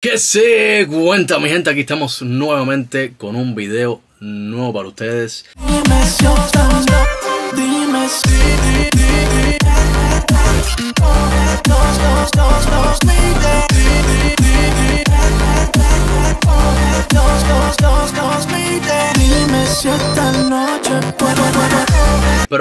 ¿Qué se cuenta mi gente? Aquí estamos nuevamente con un video nuevo para ustedes.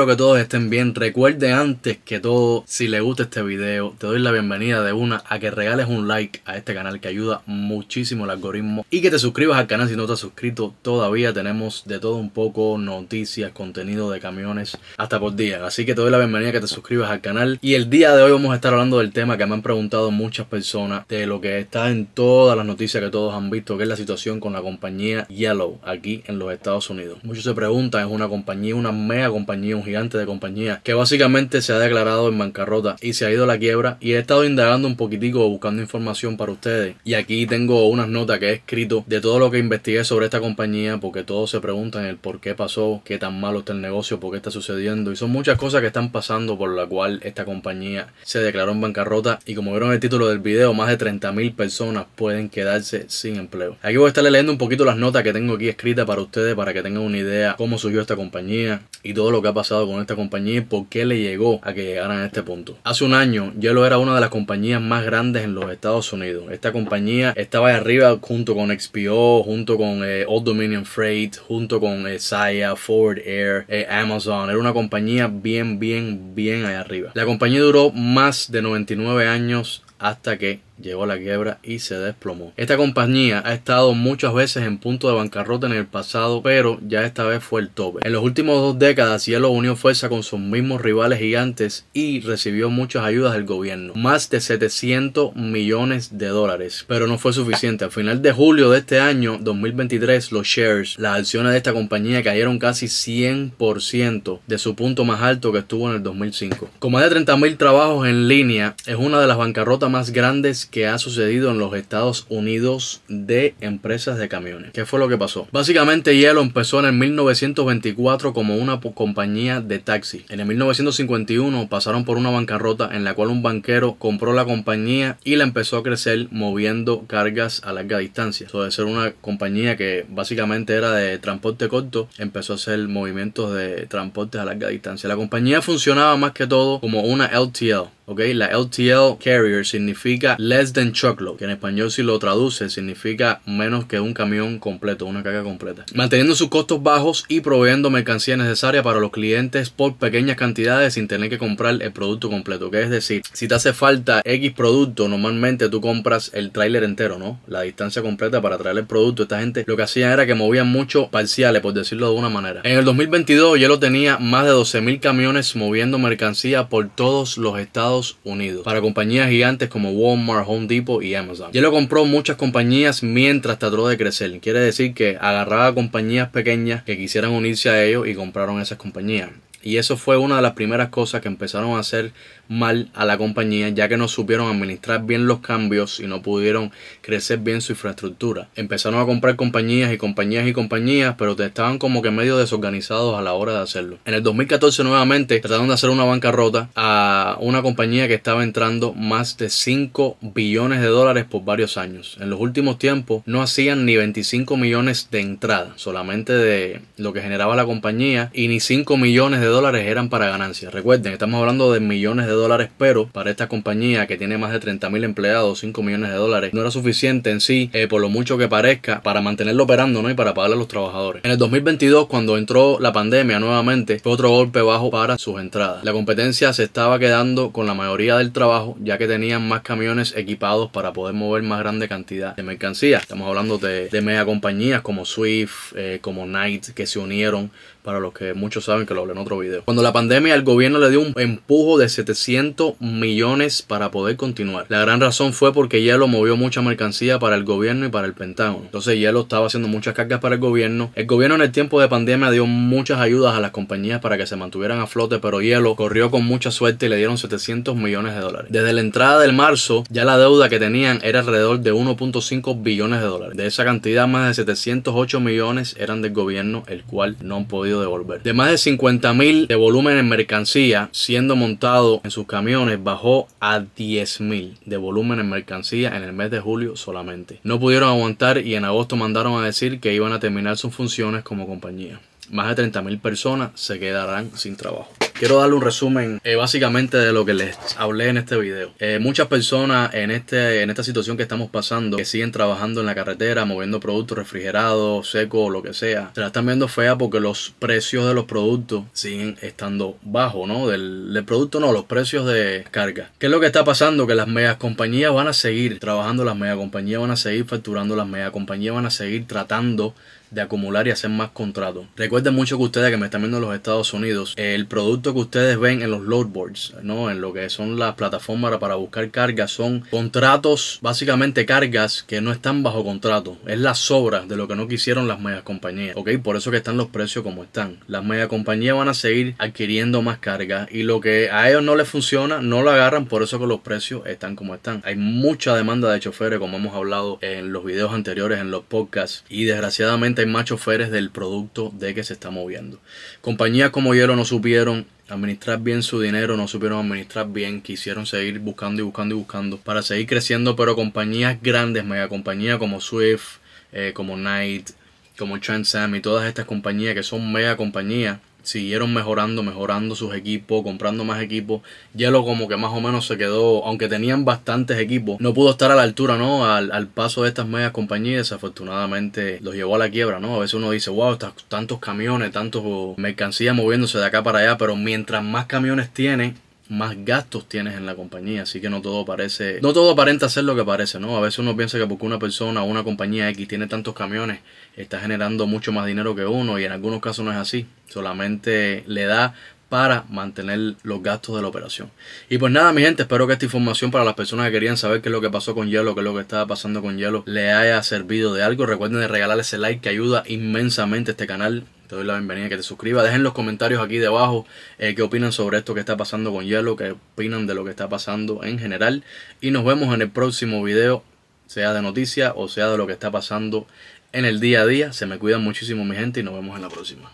que todos estén bien. Recuerde antes que todo, si le gusta este video, te doy la bienvenida de una a que regales un like a este canal que ayuda muchísimo el algoritmo y que te suscribas al canal si no te has suscrito todavía. Tenemos de todo un poco, noticias, contenido de camiones, hasta por día. Así que te doy la bienvenida que te suscribas al canal. Y el día de hoy vamos a estar hablando del tema que me han preguntado muchas personas, de lo que está en todas las noticias que todos han visto, que es la situación con la compañía Yellow aquí en los Estados Unidos. Muchos se preguntan, es una compañía, una mega compañía, un gigante de compañía que básicamente se ha declarado en bancarrota y se ha ido a la quiebra y he estado indagando un poquitico buscando información para ustedes y aquí tengo unas notas que he escrito de todo lo que investigué sobre esta compañía porque todos se preguntan el por qué pasó, qué tan malo está el negocio, por qué está sucediendo y son muchas cosas que están pasando por la cual esta compañía se declaró en bancarrota y como vieron el título del vídeo más de 30.000 personas pueden quedarse sin empleo. Aquí voy a estar leyendo un poquito las notas que tengo aquí escritas para ustedes para que tengan una idea cómo surgió esta compañía y todo lo que ha pasado con esta compañía y por qué le llegó a que llegaran a este punto. Hace un año, Yellow era una de las compañías más grandes en los Estados Unidos. Esta compañía estaba ahí arriba junto con XPO, junto con eh, Old Dominion Freight, junto con eh, Saya, Ford Air, eh, Amazon. Era una compañía bien, bien, bien ahí arriba. La compañía duró más de 99 años hasta que llegó a la quiebra y se desplomó. Esta compañía ha estado muchas veces en punto de bancarrota en el pasado, pero ya esta vez fue el tope. En los últimos dos décadas, Cielo unió fuerza con sus mismos rivales gigantes y recibió muchas ayudas del gobierno, más de 700 millones de dólares, pero no fue suficiente. Al final de julio de este año 2023, los shares, las acciones de esta compañía cayeron casi 100% de su punto más alto que estuvo en el 2005. Con más de 30.000 trabajos en línea, es una de las bancarrotas más grandes que ha sucedido en los Estados Unidos de empresas de camiones. ¿Qué fue lo que pasó? Básicamente Yellow empezó en el 1924 como una compañía de taxi. En el 1951 pasaron por una bancarrota en la cual un banquero compró la compañía y la empezó a crecer moviendo cargas a larga distancia. Eso de ser una compañía que básicamente era de transporte corto, empezó a hacer movimientos de transportes a larga distancia. La compañía funcionaba más que todo como una LTL, la LTL carrier significa less than truckload, que en español si lo traduce significa menos que un camión completo, una carga completa. Manteniendo sus costos bajos y proveyendo mercancía necesaria para los clientes por pequeñas cantidades sin tener que comprar el producto completo, es decir, si te hace falta X producto, normalmente tú compras el trailer entero, ¿no? La distancia completa para traer el producto. Esta gente lo que hacía era que movían mucho parciales, por decirlo de una manera. En el 2022 lo tenía más de 12.000 camiones moviendo mercancía por todos los estados Unidos para compañías gigantes como Walmart, Home Depot y Amazon. Ya lo compró muchas compañías mientras trató de crecer. Quiere decir que agarraba compañías pequeñas que quisieran unirse a ellos y compraron esas compañías. Y eso fue una de las primeras cosas que empezaron a hacer mal a la compañía, ya que no supieron administrar bien los cambios y no pudieron crecer bien su infraestructura. Empezaron a comprar compañías y compañías y compañías, pero estaban como que medio desorganizados a la hora de hacerlo. En el 2014 nuevamente trataron de hacer una bancarrota a una compañía que estaba entrando más de 5 billones de dólares por varios años. En los últimos tiempos no hacían ni 25 millones de entrada, solamente de lo que generaba la compañía, y ni 5 millones de dólares eran para ganancias. Recuerden, estamos hablando de millones de dólares, pero para esta compañía que tiene más de 30 mil empleados, 5 millones de dólares, no era suficiente en sí, eh, por lo mucho que parezca, para mantenerlo operando ¿no? y para pagarle a los trabajadores. En el 2022, cuando entró la pandemia nuevamente, fue otro golpe bajo para sus entradas. La competencia se estaba quedando con la mayoría del trabajo, ya que tenían más camiones equipados para poder mover más grande cantidad de mercancía. Estamos hablando de, de compañías como Swift, eh, como Knight, que se unieron, para los que muchos saben que lo hablé otros cuando la pandemia, el gobierno le dio un empujo de 700 millones para poder continuar. La gran razón fue porque Hielo movió mucha mercancía para el gobierno y para el Pentágono. Entonces Hielo estaba haciendo muchas cargas para el gobierno. El gobierno en el tiempo de pandemia dio muchas ayudas a las compañías para que se mantuvieran a flote, pero Hielo corrió con mucha suerte y le dieron 700 millones de dólares. Desde la entrada del marzo, ya la deuda que tenían era alrededor de 1.5 billones de dólares. De esa cantidad, más de 708 millones eran del gobierno, el cual no han podido devolver. De más de 50 mil de volumen en mercancía, siendo montado en sus camiones, bajó a 10 mil de volumen en mercancía en el mes de julio solamente. No pudieron aguantar y en agosto mandaron a decir que iban a terminar sus funciones como compañía. Más de 30.000 personas se quedarán sin trabajo. Quiero darle un resumen eh, básicamente de lo que les hablé en este video. Eh, muchas personas en, este, en esta situación que estamos pasando, que siguen trabajando en la carretera, moviendo productos refrigerados, secos, lo que sea, se la están viendo fea porque los precios de los productos siguen estando bajos, ¿no? Del, producto no, los precios de carga. ¿Qué es lo que está pasando? Que las megas compañías van a seguir trabajando, las compañías van a seguir facturando, las mega compañías van a seguir tratando de acumular y hacer más contratos. Recuerden mucho que ustedes que me están viendo en los Estados Unidos, el producto que ustedes ven en los loadboards, ¿no? En lo que son las plataformas para buscar cargas, son contratos, básicamente cargas que no están bajo contrato. Es la sobra de lo que no quisieron las mega compañías, ¿ok? Por eso que están los precios como están. Las mega compañías van a seguir adquiriendo más cargas y lo que a ellos no les funciona, no lo agarran, por eso que los precios están como están. Hay mucha demanda de choferes, como hemos hablado en los videos anteriores, en los podcasts, y desgraciadamente hay más choferes del producto de que se está moviendo. Compañías como Yero no supieron administrar bien su dinero, no supieron administrar bien, quisieron seguir buscando y buscando y buscando para seguir creciendo, pero compañías grandes, mega compañías como Swift, eh, como Knight, como Transam y todas estas compañías que son mega compañías, siguieron mejorando, mejorando sus equipos, comprando más equipos. Hielo como que más o menos se quedó, aunque tenían bastantes equipos, no pudo estar a la altura, ¿no? Al, al paso de estas medias compañías, desafortunadamente los llevó a la quiebra, ¿no? A veces uno dice, wow, tantos camiones, tantos mercancías moviéndose de acá para allá, pero mientras más camiones tiene, más gastos tienes en la compañía. Así que no todo parece, no todo aparenta ser lo que parece, ¿no? A veces uno piensa que porque una persona o una compañía X tiene tantos camiones, está generando mucho más dinero que uno y en algunos casos no es así. Solamente le da para mantener los gastos de la operación. Y pues nada, mi gente, espero que esta información para las personas que querían saber qué es lo que pasó con Hielo, qué es lo que estaba pasando con Hielo, le haya servido de algo. Recuerden de regalarles ese like que ayuda inmensamente a este canal te doy la bienvenida, que te suscribas. Dejen los comentarios aquí debajo eh, qué opinan sobre esto que está pasando con Hielo, qué opinan de lo que está pasando en general. Y nos vemos en el próximo video, sea de noticias o sea de lo que está pasando en el día a día. Se me cuidan muchísimo mi gente y nos vemos en la próxima.